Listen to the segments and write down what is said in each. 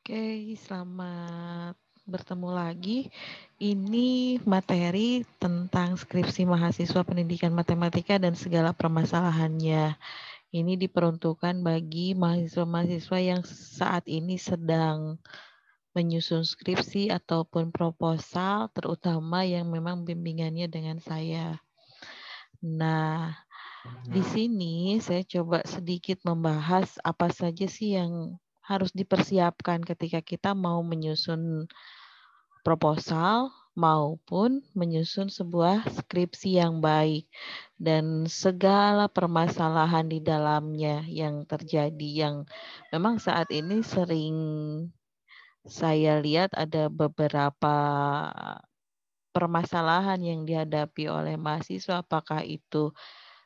Oke, selamat bertemu lagi. Ini materi tentang skripsi mahasiswa pendidikan matematika dan segala permasalahannya. Ini diperuntukkan bagi mahasiswa-mahasiswa yang saat ini sedang menyusun skripsi ataupun proposal, terutama yang memang bimbingannya dengan saya. Nah, di nah. sini saya coba sedikit membahas apa saja sih yang harus dipersiapkan ketika kita mau menyusun proposal maupun menyusun sebuah skripsi yang baik dan segala permasalahan di dalamnya yang terjadi yang memang saat ini sering saya lihat ada beberapa permasalahan yang dihadapi oleh mahasiswa apakah itu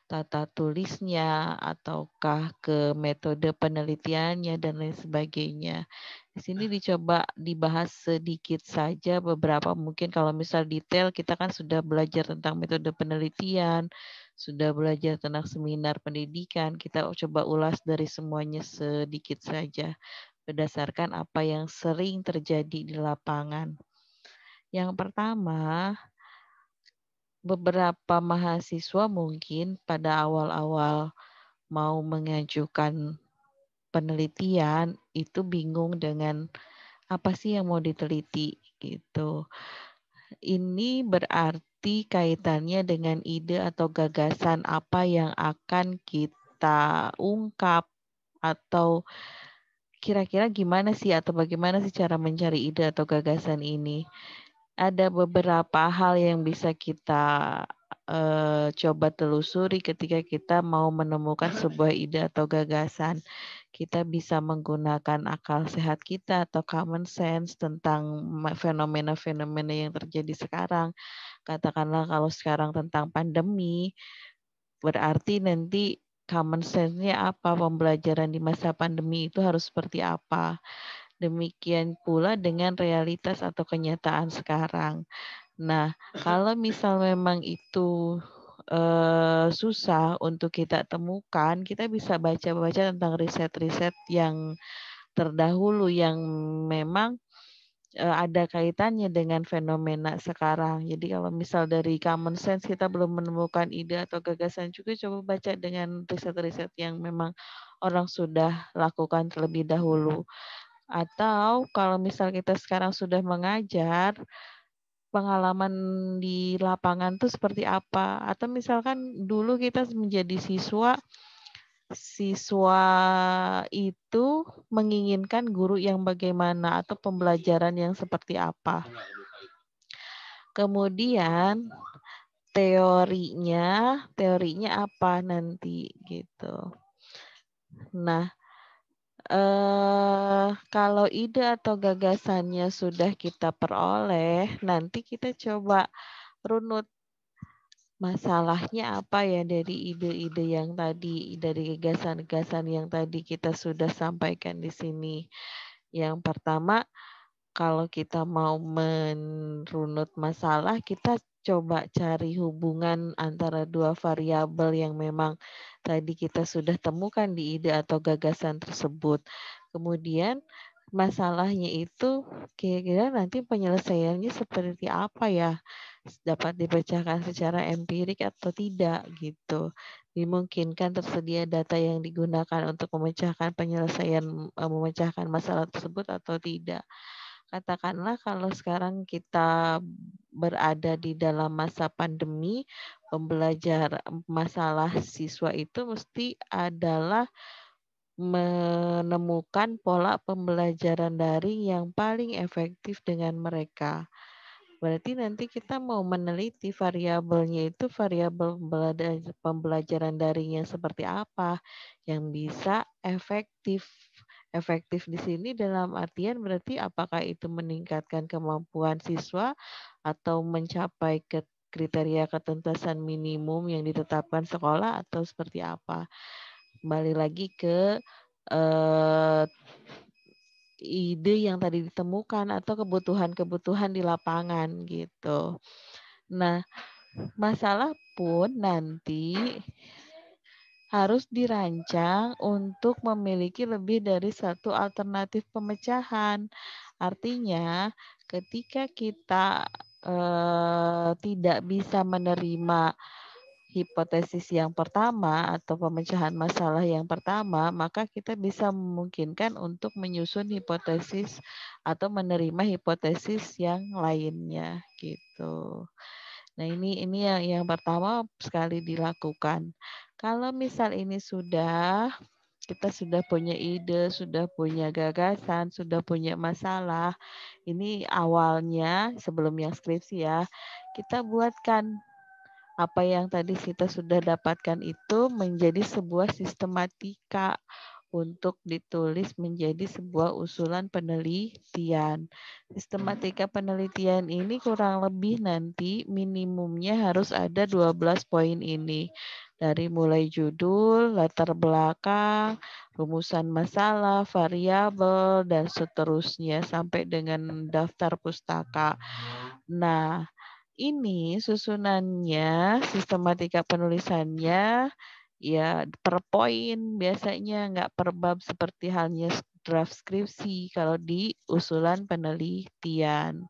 tata tulisnya ataukah ke metode penelitiannya dan lain sebagainya. Di sini ah. dicoba dibahas sedikit saja beberapa mungkin kalau misal detail kita kan sudah belajar tentang metode penelitian, sudah belajar tentang seminar pendidikan, kita coba ulas dari semuanya sedikit saja berdasarkan apa yang sering terjadi di lapangan. Yang pertama, beberapa mahasiswa mungkin pada awal-awal mau mengajukan penelitian itu bingung dengan apa sih yang mau diteliti gitu. Ini berarti kaitannya dengan ide atau gagasan apa yang akan kita ungkap atau kira-kira gimana sih atau bagaimana sih cara mencari ide atau gagasan ini ada beberapa hal yang bisa kita uh, coba telusuri ketika kita mau menemukan sebuah ide atau gagasan. Kita bisa menggunakan akal sehat kita atau common sense tentang fenomena-fenomena yang terjadi sekarang. Katakanlah kalau sekarang tentang pandemi, berarti nanti common sense-nya apa, pembelajaran di masa pandemi itu harus seperti apa. Demikian pula dengan realitas atau kenyataan sekarang. Nah, kalau misal memang itu uh, susah untuk kita temukan, kita bisa baca-baca tentang riset-riset yang terdahulu yang memang eh, ada kaitannya dengan fenomena sekarang. Jadi kalau misal dari common sense kita belum menemukan ide atau gagasan juga coba baca dengan riset-riset yang memang orang sudah lakukan terlebih dahulu. Atau kalau misal kita sekarang sudah mengajar, pengalaman di lapangan tuh seperti apa? Atau misalkan dulu kita menjadi siswa, siswa itu menginginkan guru yang bagaimana atau pembelajaran yang seperti apa. Kemudian teorinya, teorinya apa nanti gitu. Nah, Uh, kalau ide atau gagasannya sudah kita peroleh, nanti kita coba runut masalahnya apa ya dari ide-ide yang tadi, dari gagasan-gagasan yang tadi kita sudah sampaikan di sini. Yang pertama, kalau kita mau merunut masalah, kita coba cari hubungan antara dua variabel yang memang tadi kita sudah temukan di ide atau gagasan tersebut. Kemudian masalahnya itu kira-kira nanti penyelesaiannya seperti apa ya? Dapat dipecahkan secara empirik atau tidak gitu. Dimungkinkan tersedia data yang digunakan untuk memecahkan penyelesaian eh, memecahkan masalah tersebut atau tidak katakanlah kalau sekarang kita berada di dalam masa pandemi, pembelajar masalah siswa itu mesti adalah menemukan pola pembelajaran daring yang paling efektif dengan mereka. Berarti nanti kita mau meneliti variabelnya itu variabel pembelajaran daringnya seperti apa yang bisa efektif Efektif di sini dalam artian berarti apakah itu meningkatkan kemampuan siswa atau mencapai ke kriteria ketuntasan minimum yang ditetapkan sekolah atau seperti apa. Kembali lagi ke uh, ide yang tadi ditemukan atau kebutuhan-kebutuhan di lapangan gitu. Nah, masalah pun nanti harus dirancang untuk memiliki lebih dari satu alternatif pemecahan. Artinya, ketika kita eh, tidak bisa menerima hipotesis yang pertama atau pemecahan masalah yang pertama, maka kita bisa memungkinkan untuk menyusun hipotesis atau menerima hipotesis yang lainnya gitu. Nah, ini ini yang yang pertama sekali dilakukan. Kalau misal ini sudah, kita sudah punya ide, sudah punya gagasan, sudah punya masalah. Ini awalnya sebelum yang skripsi ya, kita buatkan apa yang tadi kita sudah dapatkan itu menjadi sebuah sistematika untuk ditulis menjadi sebuah usulan penelitian. Sistematika penelitian ini kurang lebih nanti minimumnya harus ada 12 poin ini dari mulai judul, latar belakang, rumusan masalah, variabel, dan seterusnya sampai dengan daftar pustaka. Nah, ini susunannya, sistematika penulisannya ya per poin biasanya nggak per bab seperti halnya draft skripsi kalau di usulan penelitian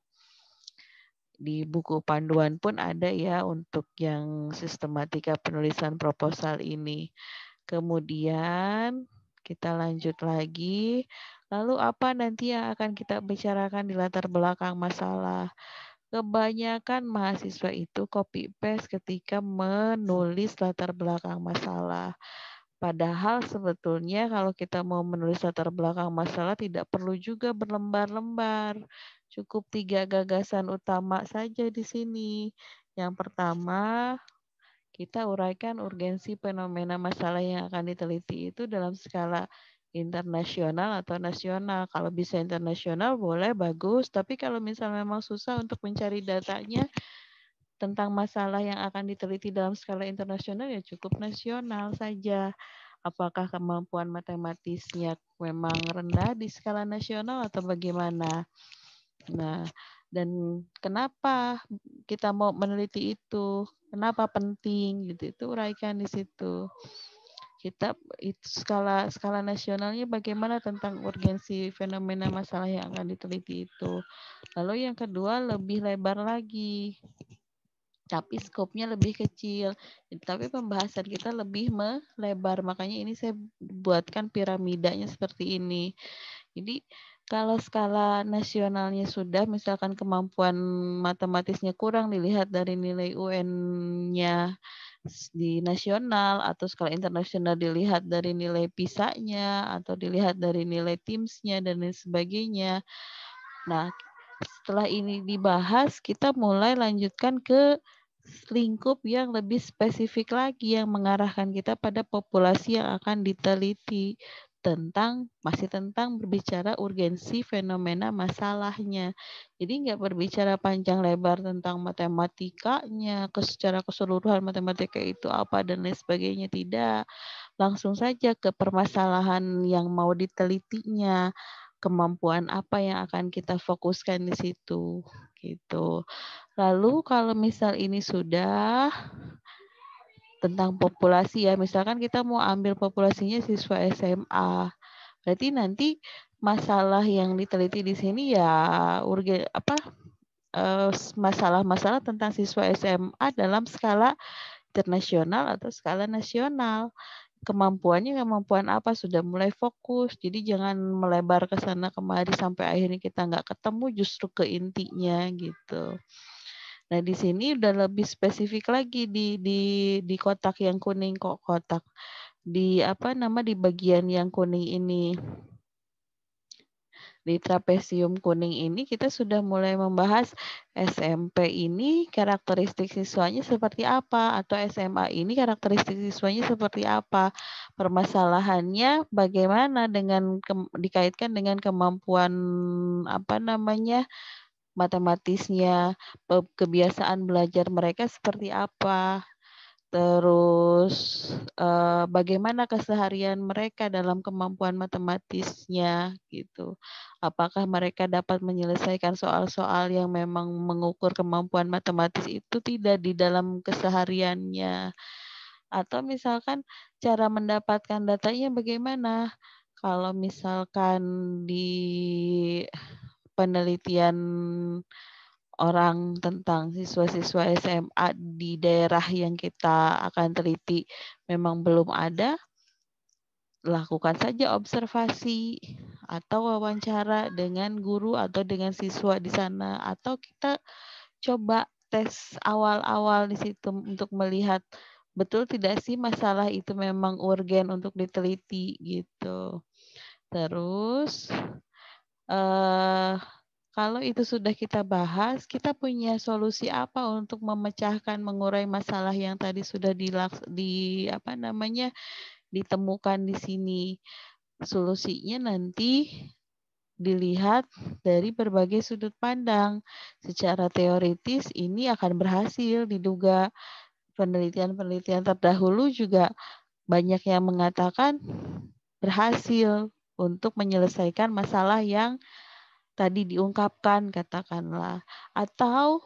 di buku panduan pun ada ya untuk yang sistematika penulisan proposal ini. Kemudian kita lanjut lagi. Lalu apa nanti yang akan kita bicarakan di latar belakang masalah? Kebanyakan mahasiswa itu copy paste ketika menulis latar belakang masalah. Padahal sebetulnya kalau kita mau menulis latar belakang masalah tidak perlu juga berlembar-lembar. Cukup tiga gagasan utama saja di sini. Yang pertama, kita uraikan urgensi fenomena masalah yang akan diteliti itu dalam skala internasional atau nasional. Kalau bisa internasional boleh bagus, tapi kalau misalnya memang susah untuk mencari datanya tentang masalah yang akan diteliti dalam skala internasional ya cukup nasional saja. Apakah kemampuan matematisnya memang rendah di skala nasional atau bagaimana? Nah, dan kenapa kita mau meneliti itu? Kenapa penting gitu? Itu uraikan di situ. Kita itu skala skala nasionalnya bagaimana tentang urgensi fenomena masalah yang akan diteliti itu. Lalu yang kedua lebih lebar lagi. Tapi skopnya lebih kecil. Tapi pembahasan kita lebih melebar. Makanya ini saya buatkan piramidanya seperti ini. Jadi kalau skala nasionalnya sudah, misalkan kemampuan matematisnya kurang dilihat dari nilai UN-nya di nasional atau skala internasional dilihat dari nilai pisa atau dilihat dari nilai TIMS-nya dan lain sebagainya. Nah, setelah ini dibahas, kita mulai lanjutkan ke lingkup yang lebih spesifik lagi yang mengarahkan kita pada populasi yang akan diteliti tentang masih tentang berbicara urgensi fenomena masalahnya. Jadi nggak berbicara panjang lebar tentang matematikanya, secara keseluruhan matematika itu apa dan lain sebagainya tidak. Langsung saja ke permasalahan yang mau ditelitinya, kemampuan apa yang akan kita fokuskan di situ gitu. Lalu kalau misal ini sudah tentang populasi ya. Misalkan kita mau ambil populasinya siswa SMA. Berarti nanti masalah yang diteliti di sini ya urgen apa eh, masalah-masalah tentang siswa SMA dalam skala internasional atau skala nasional. Kemampuannya kemampuan apa sudah mulai fokus. Jadi jangan melebar ke sana kemari sampai akhirnya kita nggak ketemu justru ke intinya gitu. Nah, di sini udah lebih spesifik lagi di di di kotak yang kuning kok kotak di apa nama di bagian yang kuning ini. Di trapesium kuning ini kita sudah mulai membahas SMP ini karakteristik siswanya seperti apa atau SMA ini karakteristik siswanya seperti apa. Permasalahannya bagaimana dengan dikaitkan dengan kemampuan apa namanya? matematisnya, kebiasaan belajar mereka seperti apa, terus eh, bagaimana keseharian mereka dalam kemampuan matematisnya gitu. Apakah mereka dapat menyelesaikan soal-soal yang memang mengukur kemampuan matematis itu tidak di dalam kesehariannya? Atau misalkan cara mendapatkan datanya bagaimana? Kalau misalkan di penelitian orang tentang siswa-siswa SMA di daerah yang kita akan teliti memang belum ada, lakukan saja observasi atau wawancara dengan guru atau dengan siswa di sana atau kita coba tes awal-awal di situ untuk melihat betul tidak sih masalah itu memang urgen untuk diteliti gitu. Terus Eh, kalau itu sudah kita bahas, kita punya solusi apa untuk memecahkan, mengurai masalah yang tadi sudah dilaks, di apa namanya ditemukan di sini. Solusinya nanti dilihat dari berbagai sudut pandang. Secara teoritis ini akan berhasil diduga penelitian-penelitian terdahulu juga banyak yang mengatakan berhasil untuk menyelesaikan masalah yang tadi diungkapkan katakanlah atau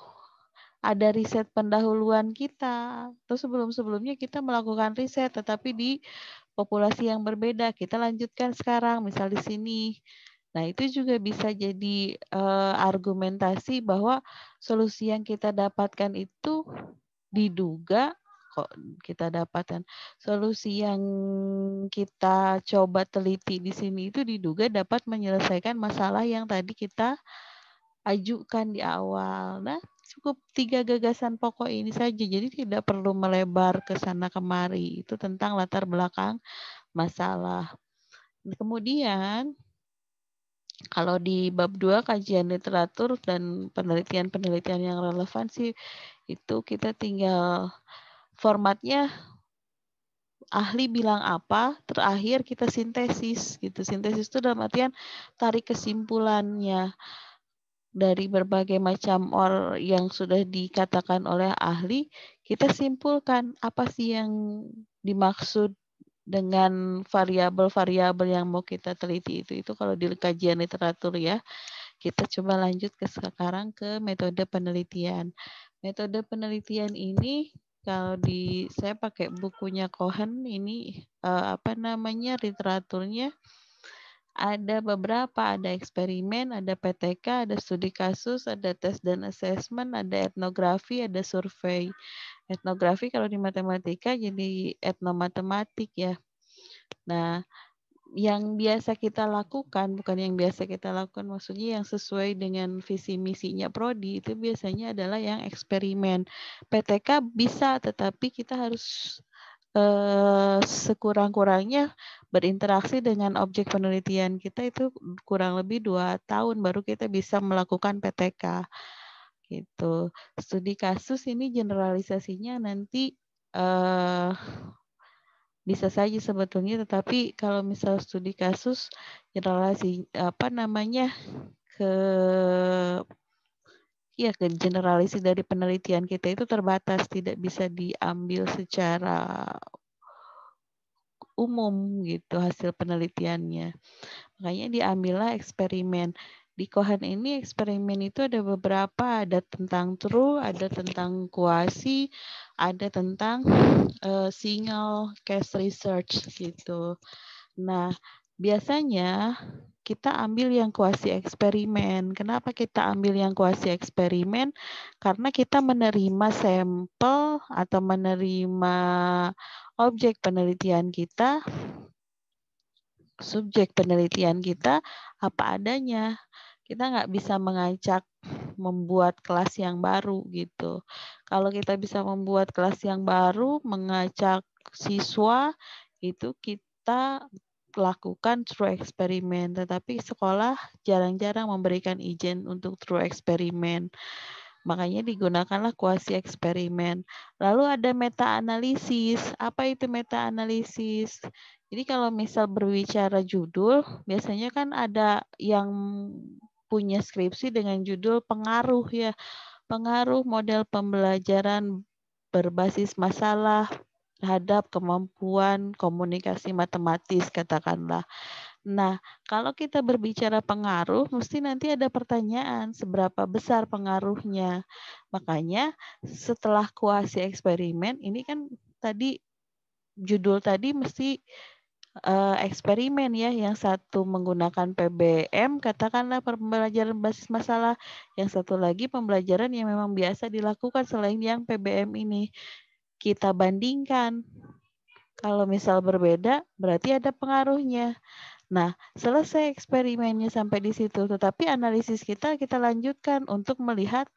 ada riset pendahuluan kita. atau sebelum-sebelumnya kita melakukan riset tetapi di populasi yang berbeda. Kita lanjutkan sekarang misal di sini. Nah, itu juga bisa jadi uh, argumentasi bahwa solusi yang kita dapatkan itu diduga kok kita dapatkan. Solusi yang kita coba teliti di sini itu diduga dapat menyelesaikan masalah yang tadi kita ajukan di awal. Nah, cukup tiga gagasan pokok ini saja. Jadi tidak perlu melebar ke sana kemari. Itu tentang latar belakang masalah. Kemudian kalau di bab 2 kajian literatur dan penelitian-penelitian yang relevan sih itu kita tinggal formatnya ahli bilang apa, terakhir kita sintesis gitu. Sintesis itu dalam artian tarik kesimpulannya dari berbagai macam or yang sudah dikatakan oleh ahli, kita simpulkan apa sih yang dimaksud dengan variabel-variabel yang mau kita teliti itu itu kalau di kajian literatur ya. Kita coba lanjut ke sekarang ke metode penelitian. Metode penelitian ini kalau di saya pakai bukunya Cohen ini uh, apa namanya literaturnya ada beberapa ada eksperimen ada PTK ada studi kasus ada tes dan assessment ada etnografi ada survei etnografi kalau di matematika jadi etnomatematik ya nah yang biasa kita lakukan, bukan yang biasa kita lakukan, maksudnya yang sesuai dengan visi misinya prodi itu biasanya adalah yang eksperimen. PTK bisa, tetapi kita harus eh, sekurang-kurangnya berinteraksi dengan objek penelitian kita itu kurang lebih dua tahun baru kita bisa melakukan PTK. Gitu. Studi kasus ini generalisasinya nanti eh, bisa saja sebetulnya tetapi kalau misal studi kasus generalisasi apa namanya ke ya ke generalisasi dari penelitian kita itu terbatas tidak bisa diambil secara umum gitu hasil penelitiannya makanya diambillah eksperimen di Kohan ini eksperimen itu ada beberapa, ada tentang true, ada tentang kuasi, ada tentang uh, single case research gitu. Nah, biasanya kita ambil yang kuasi eksperimen. Kenapa kita ambil yang kuasi eksperimen? Karena kita menerima sampel atau menerima objek penelitian kita subjek penelitian kita apa adanya. Kita nggak bisa mengacak membuat kelas yang baru gitu. Kalau kita bisa membuat kelas yang baru, mengacak siswa, itu kita lakukan true eksperimen. Tetapi sekolah jarang-jarang memberikan izin untuk true eksperimen. Makanya digunakanlah kuasi eksperimen. Lalu ada meta-analisis. Apa itu meta-analisis? Jadi kalau misal berbicara judul, biasanya kan ada yang punya skripsi dengan judul pengaruh ya. Pengaruh model pembelajaran berbasis masalah terhadap kemampuan komunikasi matematis katakanlah. Nah, kalau kita berbicara pengaruh, mesti nanti ada pertanyaan seberapa besar pengaruhnya. Makanya setelah kuasi eksperimen, ini kan tadi judul tadi mesti uh, eksperimen ya yang satu menggunakan PBM katakanlah pembelajaran basis masalah yang satu lagi pembelajaran yang memang biasa dilakukan selain yang PBM ini kita bandingkan kalau misal berbeda berarti ada pengaruhnya Nah, selesai eksperimennya sampai di situ, tetapi analisis kita kita lanjutkan untuk melihat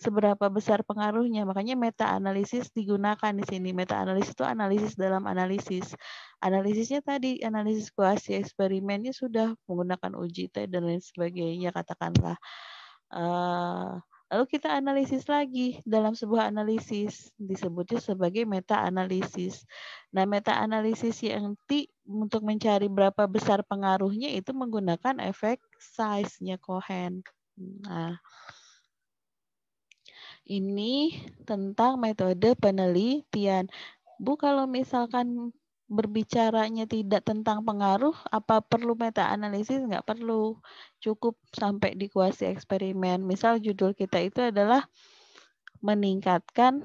seberapa besar pengaruhnya. Makanya meta analisis digunakan di sini. Meta analisis itu analisis dalam analisis. Analisisnya tadi analisis kuasi eksperimennya sudah menggunakan uji T dan lain sebagainya katakanlah. Uh, lalu kita analisis lagi dalam sebuah analisis disebutnya sebagai meta analisis. Nah, meta analisis yang T untuk mencari berapa besar pengaruhnya itu menggunakan efek size-nya Cohen. Nah, ini tentang metode penelitian. Bu, kalau misalkan berbicaranya tidak tentang pengaruh, apa perlu meta-analisis? Nggak perlu. Cukup sampai dikuasai eksperimen. Misal judul kita itu adalah meningkatkan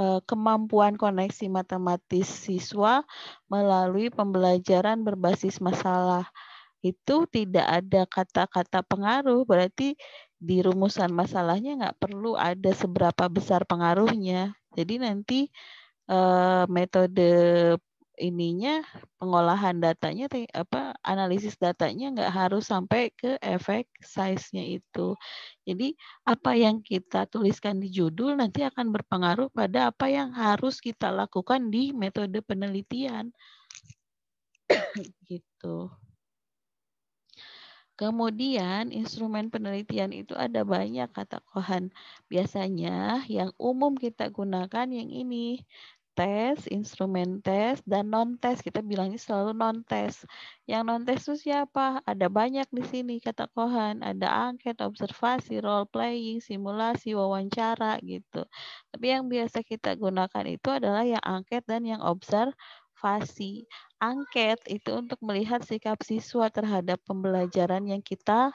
eh, kemampuan koneksi matematis siswa melalui pembelajaran berbasis masalah. Itu tidak ada kata-kata pengaruh, berarti di rumusan masalahnya nggak perlu ada seberapa besar pengaruhnya. Jadi nanti eh, metode ininya pengolahan datanya apa analisis datanya nggak harus sampai ke efek size-nya itu. Jadi apa yang kita tuliskan di judul nanti akan berpengaruh pada apa yang harus kita lakukan di metode penelitian. gitu. Kemudian instrumen penelitian itu ada banyak kata Kohan. Biasanya yang umum kita gunakan yang ini tes, instrumen tes, dan non-tes. Kita bilangnya selalu non-tes. Yang non-tes itu siapa? Ada banyak di sini, kata Kohan. Ada angket, observasi, role-playing, simulasi, wawancara, gitu. Tapi yang biasa kita gunakan itu adalah yang angket dan yang observasi observasi, angket itu untuk melihat sikap siswa terhadap pembelajaran yang kita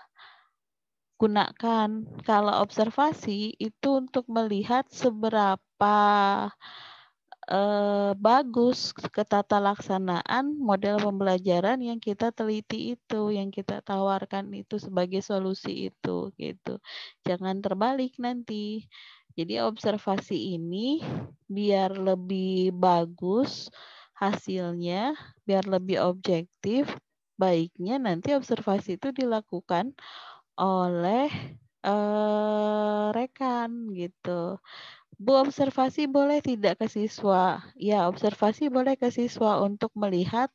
gunakan. Kalau observasi itu untuk melihat seberapa eh, bagus ketata laksanaan model pembelajaran yang kita teliti itu, yang kita tawarkan itu sebagai solusi itu gitu. Jangan terbalik nanti. Jadi observasi ini biar lebih bagus hasilnya biar lebih objektif, baiknya nanti observasi itu dilakukan oleh eh, rekan gitu. Bu observasi boleh tidak ke siswa? Ya, observasi boleh ke siswa untuk melihat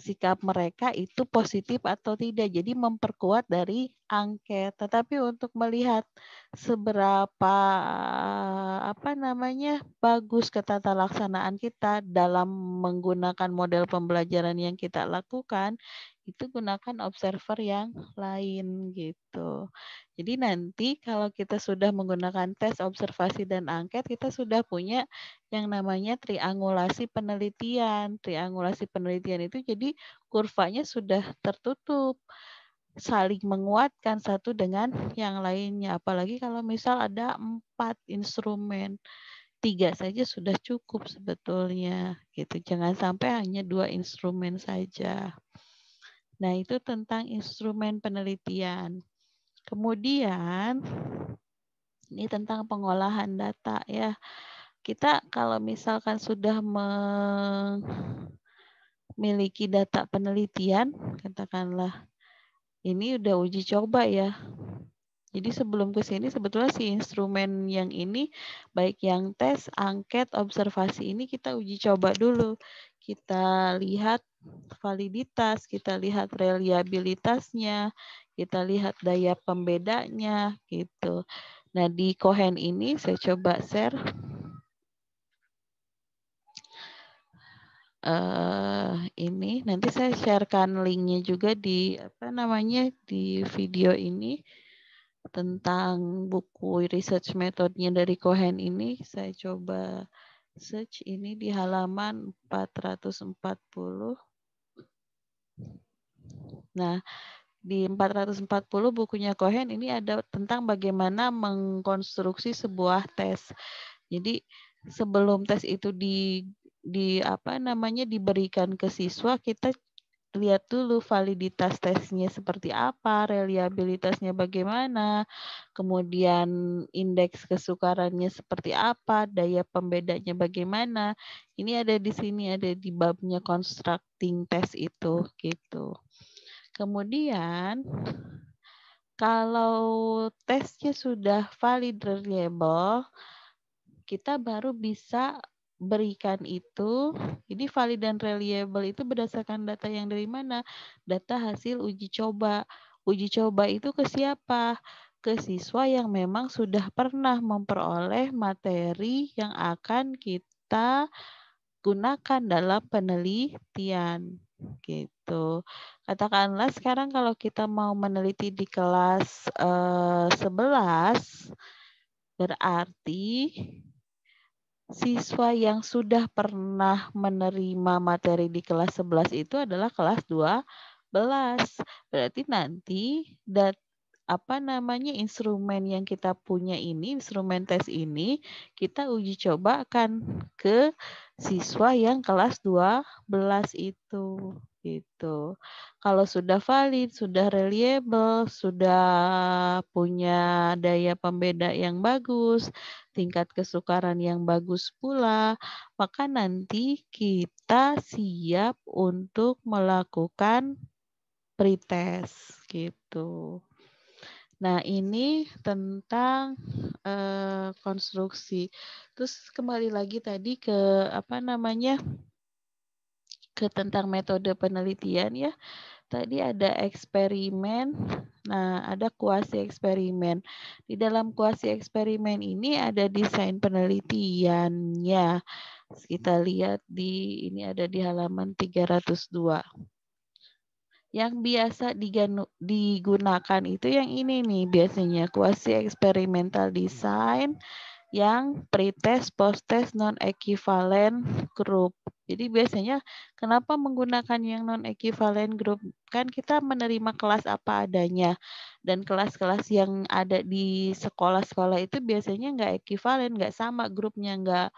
sikap mereka itu positif atau tidak. Jadi memperkuat dari angket. Tetapi untuk melihat seberapa apa namanya bagus ketata laksanaan kita dalam menggunakan model pembelajaran yang kita lakukan, itu gunakan observer yang lain gitu. Jadi nanti kalau kita sudah menggunakan tes observasi dan angket, kita sudah punya yang namanya triangulasi penelitian. Triangulasi penelitian itu jadi kurvanya sudah tertutup saling menguatkan satu dengan yang lainnya. Apalagi kalau misal ada empat instrumen, tiga saja sudah cukup sebetulnya. Gitu, jangan sampai hanya dua instrumen saja. Nah, itu tentang instrumen penelitian. Kemudian ini tentang pengolahan data ya. Kita kalau misalkan sudah memiliki data penelitian, katakanlah ini udah uji coba ya. Jadi sebelum ke sini sebetulnya si instrumen yang ini baik yang tes, angket, observasi ini kita uji coba dulu. Kita lihat validitas, kita lihat reliabilitasnya, kita lihat daya pembedanya gitu. Nah, di Cohen ini saya coba share uh, ini nanti saya sharekan linknya juga di apa namanya di video ini tentang buku research metodenya dari Cohen ini saya coba search ini di halaman 440 Nah, di 440 bukunya Cohen ini ada tentang bagaimana mengkonstruksi sebuah tes. Jadi sebelum tes itu di di apa namanya diberikan ke siswa kita lihat dulu validitas tesnya seperti apa, reliabilitasnya bagaimana, kemudian indeks kesukarannya seperti apa, daya pembedanya bagaimana. Ini ada di sini ada di babnya constructing test itu gitu. Kemudian kalau tesnya sudah valid reliable, kita baru bisa berikan itu. Jadi valid dan reliable itu berdasarkan data yang dari mana? Data hasil uji coba. Uji coba itu ke siapa? Ke siswa yang memang sudah pernah memperoleh materi yang akan kita gunakan dalam penelitian. Gitu gitu. Katakanlah sekarang kalau kita mau meneliti di kelas uh, eh, 11 berarti siswa yang sudah pernah menerima materi di kelas 11 itu adalah kelas 12. Berarti nanti data apa namanya instrumen yang kita punya ini, instrumen tes ini kita uji coba akan ke siswa yang kelas 12 itu gitu. Kalau sudah valid, sudah reliable, sudah punya daya pembeda yang bagus, tingkat kesukaran yang bagus pula, maka nanti kita siap untuk melakukan pretest gitu. Nah, ini tentang uh, konstruksi. Terus kembali lagi tadi ke apa namanya? ke tentang metode penelitian ya. Tadi ada eksperimen, nah ada kuasi eksperimen. Di dalam kuasi eksperimen ini ada desain penelitiannya. Kita lihat di ini ada di halaman 302 yang biasa digunakan itu yang ini nih biasanya kuasi eksperimental design yang pretest, posttest, non equivalent group. Jadi biasanya kenapa menggunakan yang non equivalent group? Kan kita menerima kelas apa adanya dan kelas-kelas yang ada di sekolah-sekolah itu biasanya nggak equivalent, nggak sama grupnya, nggak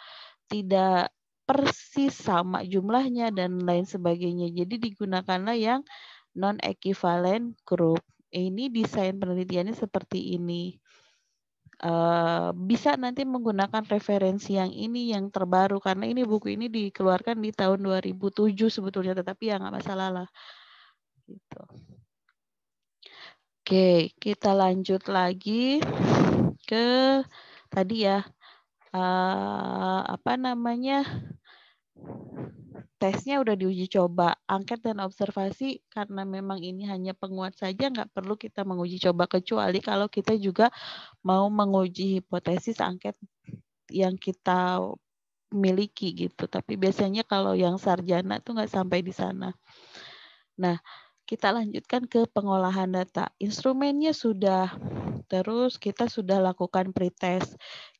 tidak persis sama jumlahnya dan lain sebagainya. Jadi digunakanlah yang non equivalent group. Ini desain penelitiannya seperti ini. Eh, bisa nanti menggunakan referensi yang ini yang terbaru karena ini buku ini dikeluarkan di tahun 2007 sebetulnya tetapi ya nggak masalah lah gitu. Oke kita lanjut lagi ke tadi ya eh, apa namanya tesnya udah diuji coba. Angket dan observasi karena memang ini hanya penguat saja nggak perlu kita menguji coba kecuali kalau kita juga mau menguji hipotesis angket yang kita miliki gitu. Tapi biasanya kalau yang sarjana tuh nggak sampai di sana. Nah, kita lanjutkan ke pengolahan data. Instrumennya sudah terus kita sudah lakukan pretest.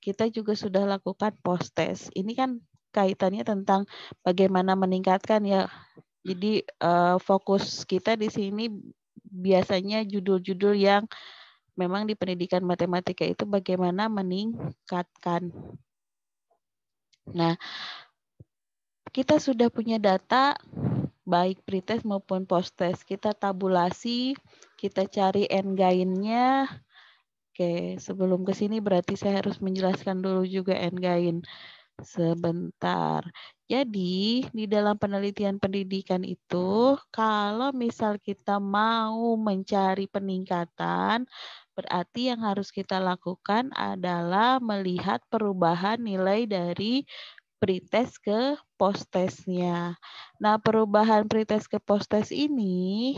Kita juga sudah lakukan post test. Ini kan kaitannya tentang bagaimana meningkatkan ya. Jadi uh, fokus kita di sini biasanya judul-judul yang memang di pendidikan matematika itu bagaimana meningkatkan. Nah, kita sudah punya data baik pretest maupun posttest. Kita tabulasi, kita cari n gainnya. Oke, sebelum ke sini berarti saya harus menjelaskan dulu juga n gain sebentar. Jadi, di dalam penelitian pendidikan itu, kalau misal kita mau mencari peningkatan, berarti yang harus kita lakukan adalah melihat perubahan nilai dari pretest ke posttestnya. Nah, perubahan pretest ke posttest ini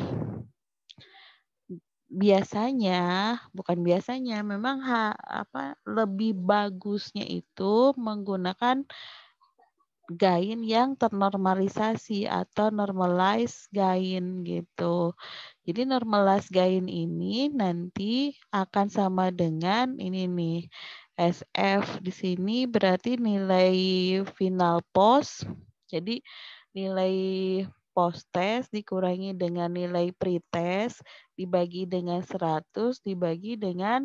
biasanya bukan biasanya memang ha, apa lebih bagusnya itu menggunakan gain yang ternormalisasi atau normalize gain gitu. Jadi normalize gain ini nanti akan sama dengan ini nih SF di sini berarti nilai final post. Jadi nilai post-test dikurangi dengan nilai pretest dibagi dengan 100 dibagi dengan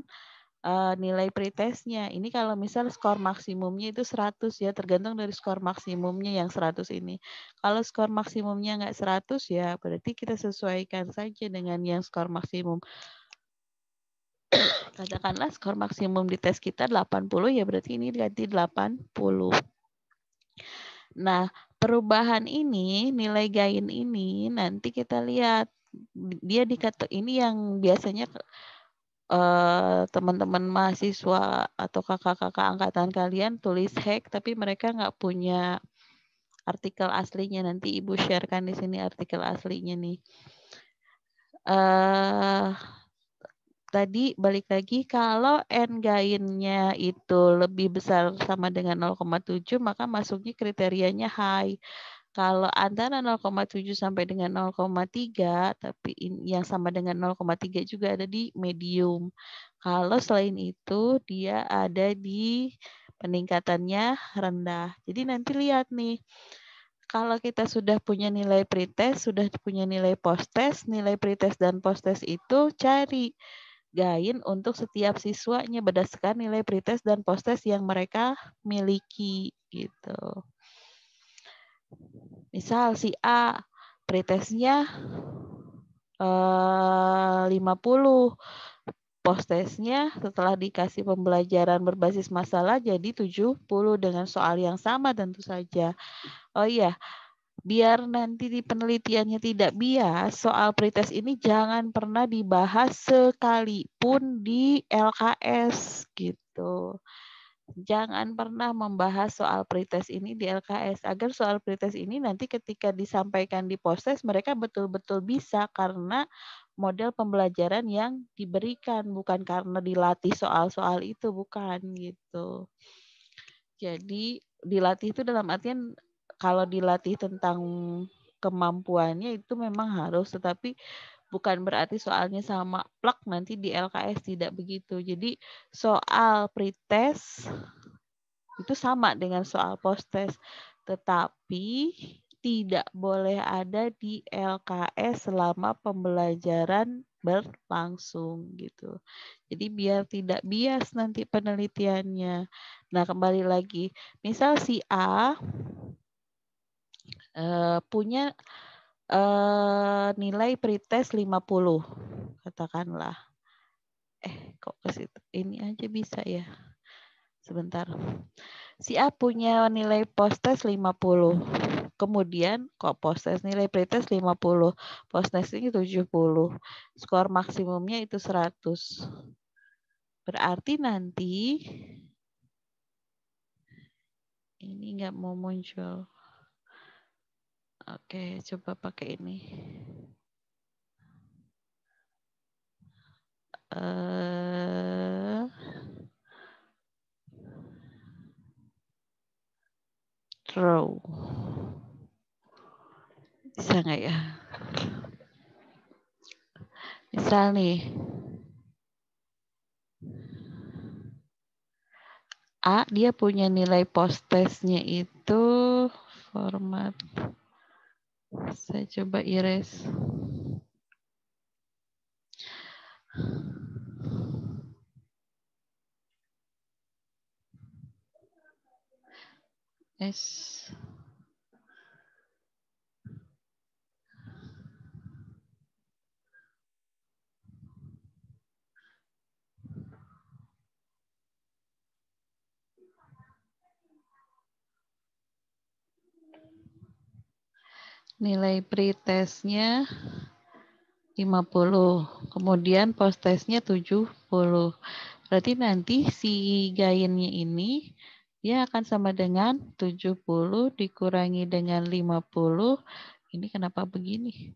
uh, nilai pretestnya. Ini kalau misal skor maksimumnya itu 100 ya, tergantung dari skor maksimumnya yang 100 ini. Kalau skor maksimumnya nggak 100 ya, berarti kita sesuaikan saja dengan yang skor maksimum. Katakanlah skor maksimum di tes kita 80 ya, berarti ini diganti 80. Nah, perubahan ini, nilai gain ini nanti kita lihat dia dikata ini yang biasanya eh, teman-teman uh, mahasiswa atau kakak-kakak angkatan kalian tulis hack tapi mereka nggak punya artikel aslinya nanti ibu sharekan di sini artikel aslinya nih. Uh, tadi balik lagi kalau n gainnya itu lebih besar sama dengan 0,7 maka masuknya kriterianya high. Kalau antara 0,7 sampai dengan 0,3 tapi yang sama dengan 0,3 juga ada di medium. Kalau selain itu dia ada di peningkatannya rendah. Jadi nanti lihat nih kalau kita sudah punya nilai pretest, sudah punya nilai posttest, nilai pretest dan posttest itu cari gain untuk setiap siswanya berdasarkan nilai pretest dan posttest yang mereka miliki gitu. Misal si A pretestnya eh, 50, posttestnya setelah dikasih pembelajaran berbasis masalah jadi 70 dengan soal yang sama tentu saja. Oh iya, biar nanti di penelitiannya tidak bias, soal pretest ini jangan pernah dibahas sekalipun di LKS gitu. Jangan pernah membahas soal pretest ini di LKS agar soal pretest ini nanti ketika disampaikan di proses mereka betul-betul bisa karena model pembelajaran yang diberikan bukan karena dilatih soal-soal itu bukan gitu. Jadi dilatih itu dalam artian kalau dilatih tentang kemampuannya itu memang harus tetapi bukan berarti soalnya sama plak nanti di LKS tidak begitu. Jadi soal pretest itu sama dengan soal post test tetapi tidak boleh ada di LKS selama pembelajaran berlangsung gitu. Jadi biar tidak bias nanti penelitiannya. Nah, kembali lagi. Misal si A Eh, punya uh, nilai pretest 50 katakanlah. Eh, kok ke situ? Ini aja bisa ya. Sebentar. Si A punya nilai posttest 50 kemudian kok posttest nilai pretest 50, post testing 70, skor maksimumnya itu 100. Berarti nanti ini nggak mau muncul. Oke, coba pakai ini. Uh, row. Bisa nggak ya? Misal nih, A dia punya nilai post testnya itu format saya coba iris. S Nilai pretestnya 50. Kemudian posttestnya 70. Berarti nanti si gainnya ini dia akan sama dengan 70 dikurangi dengan 50. Ini kenapa begini?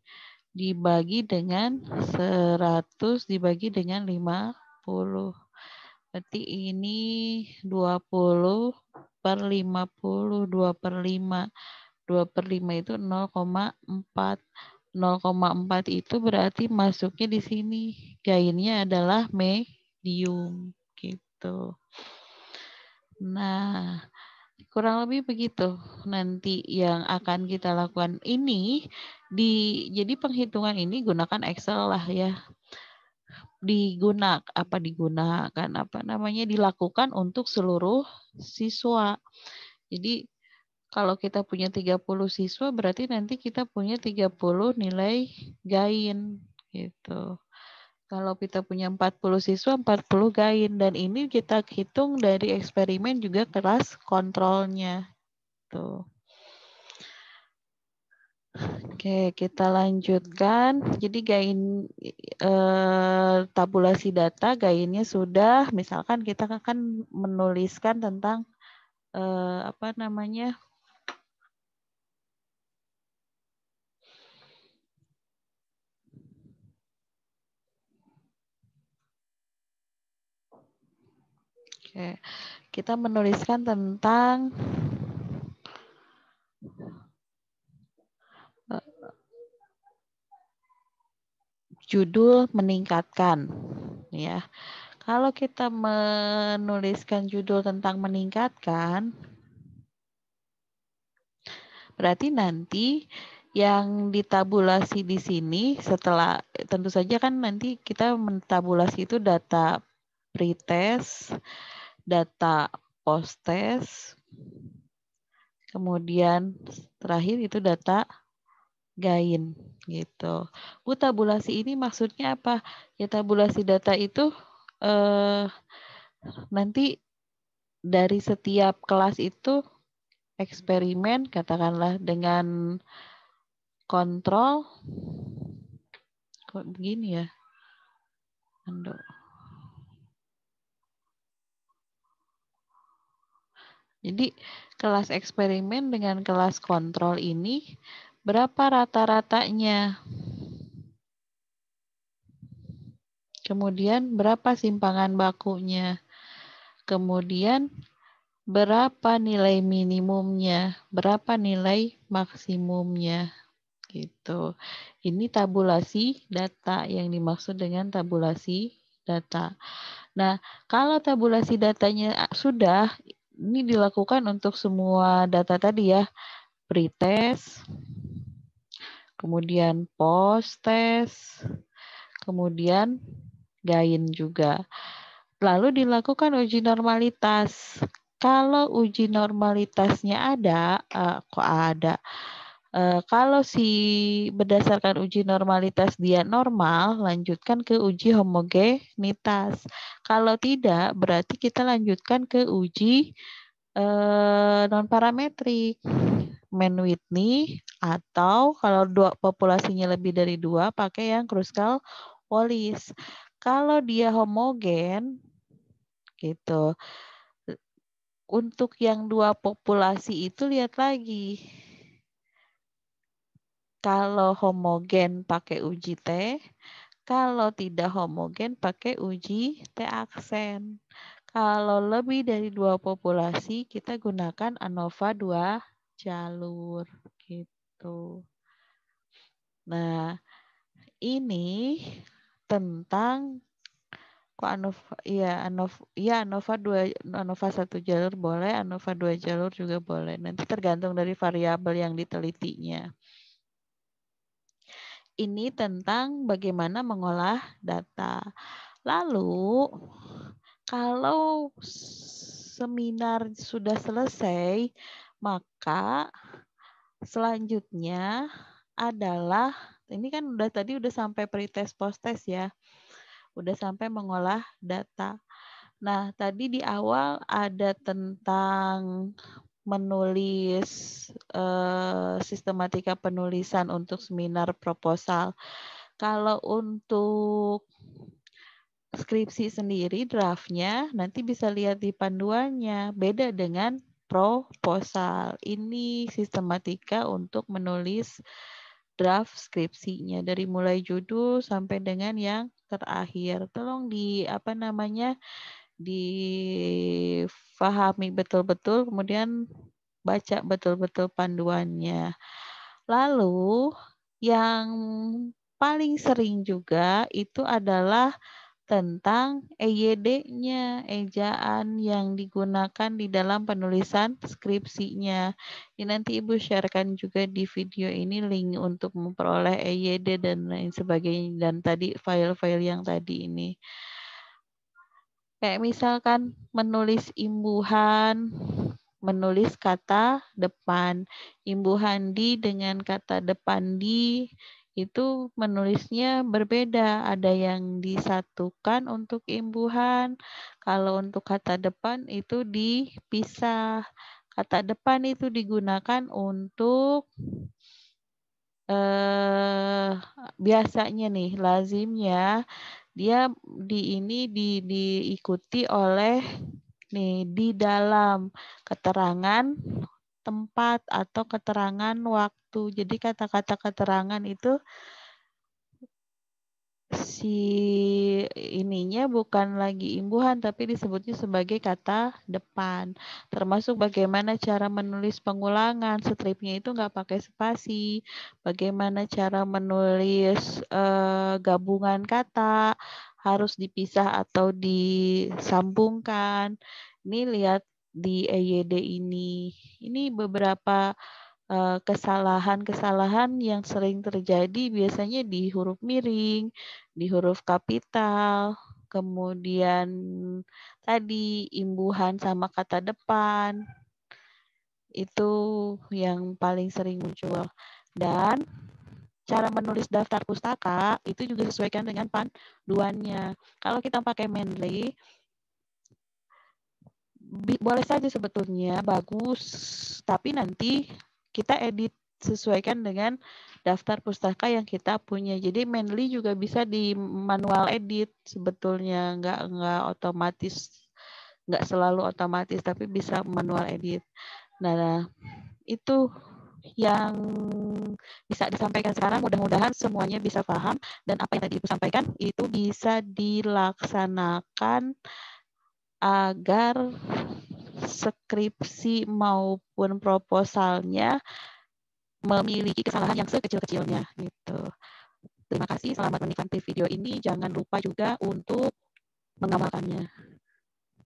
Dibagi dengan 100 dibagi dengan 50. Berarti ini 20 per 50, 2 per 5. 2 per 5 itu 0,4. 0,4 itu berarti masuknya di sini. Gainnya adalah medium. Gitu. Nah, kurang lebih begitu nanti yang akan kita lakukan ini di jadi penghitungan ini gunakan Excel lah ya digunak apa digunakan apa namanya dilakukan untuk seluruh siswa jadi kalau kita punya 30 siswa berarti nanti kita punya 30 nilai gain gitu. Kalau kita punya 40 siswa 40 gain dan ini kita hitung dari eksperimen juga kelas kontrolnya. Tuh. Gitu. Oke, kita lanjutkan. Jadi gain eh, tabulasi data, gainnya sudah. Misalkan kita akan menuliskan tentang eh, apa namanya Oke. Kita menuliskan tentang eh, judul meningkatkan ya. Kalau kita menuliskan judul tentang meningkatkan berarti nanti yang ditabulasi di sini setelah tentu saja kan nanti kita mentabulasi itu data pretest data post test, kemudian terakhir itu data gain gitu. Bu tabulasi ini maksudnya apa? Ya tabulasi data itu eh, nanti dari setiap kelas itu eksperimen katakanlah dengan kontrol kok begini ya. Aduh. Jadi kelas eksperimen dengan kelas kontrol ini berapa rata-ratanya? Kemudian berapa simpangan bakunya? Kemudian berapa nilai minimumnya? Berapa nilai maksimumnya? Gitu. Ini tabulasi data yang dimaksud dengan tabulasi data. Nah, kalau tabulasi datanya ah, sudah, ini dilakukan untuk semua data tadi ya, pretest, kemudian post kemudian gain juga. Lalu dilakukan uji normalitas. Kalau uji normalitasnya ada, uh, kok ada? Eh, kalau si berdasarkan uji normalitas dia normal, lanjutkan ke uji homogenitas. Kalau tidak, berarti kita lanjutkan ke uji e, eh, non parametrik. Man Whitney atau kalau dua populasinya lebih dari dua pakai yang Kruskal Wallis. Kalau dia homogen gitu. Untuk yang dua populasi itu lihat lagi kalau homogen pakai uji T, kalau tidak homogen pakai uji T aksen. Kalau lebih dari dua populasi, kita gunakan ANOVA dua jalur. gitu. Nah, ini tentang kok ANOVA ya ANOVA ya ANOVA dua ANOVA satu jalur boleh, ANOVA dua jalur juga boleh. Nanti tergantung dari variabel yang ditelitinya ini tentang bagaimana mengolah data. Lalu, kalau seminar sudah selesai, maka selanjutnya adalah ini kan udah tadi udah sampai pretest posttest ya. Udah sampai mengolah data. Nah, tadi di awal ada tentang menulis uh, sistematika penulisan untuk seminar proposal. Kalau untuk skripsi sendiri draftnya nanti bisa lihat di panduannya. Beda dengan proposal. Ini sistematika untuk menulis draft skripsinya dari mulai judul sampai dengan yang terakhir. Tolong di apa namanya difahami betul-betul, kemudian baca betul-betul panduannya. Lalu yang paling sering juga itu adalah tentang EYD-nya, ejaan yang digunakan di dalam penulisan skripsinya. Ini nanti Ibu sharekan juga di video ini link untuk memperoleh EYD dan lain sebagainya dan tadi file-file yang tadi ini. Kayak misalkan menulis imbuhan, menulis kata depan. Imbuhan di dengan kata depan di itu menulisnya berbeda. Ada yang disatukan untuk imbuhan. Kalau untuk kata depan itu dipisah. Kata depan itu digunakan untuk eh biasanya nih lazimnya dia di ini di, diikuti oleh nih di dalam keterangan tempat atau keterangan waktu. Jadi kata-kata keterangan itu si ininya bukan lagi imbuhan tapi disebutnya sebagai kata depan termasuk bagaimana cara menulis pengulangan stripnya itu nggak pakai spasi bagaimana cara menulis uh, gabungan kata harus dipisah atau disambungkan ini lihat di EYD ini ini beberapa Eh, kesalahan-kesalahan yang sering terjadi biasanya di huruf miring, di huruf kapital, kemudian tadi imbuhan sama kata depan. Itu yang paling sering muncul. Dan cara menulis daftar pustaka itu juga sesuaikan dengan panduannya. Kalau kita pakai Mendeley, boleh saja sebetulnya bagus, tapi nanti kita edit sesuaikan dengan daftar pustaka yang kita punya. Jadi mainly juga bisa di manual edit sebetulnya nggak nggak otomatis nggak selalu otomatis tapi bisa manual edit. nah itu yang bisa disampaikan sekarang mudah-mudahan semuanya bisa paham dan apa yang tadi Ibu sampaikan itu bisa dilaksanakan agar skripsi maupun proposalnya memiliki kesalahan yang sekecil-kecilnya gitu. Terima kasih, selamat menikmati video ini. Jangan lupa juga untuk mengamalkannya.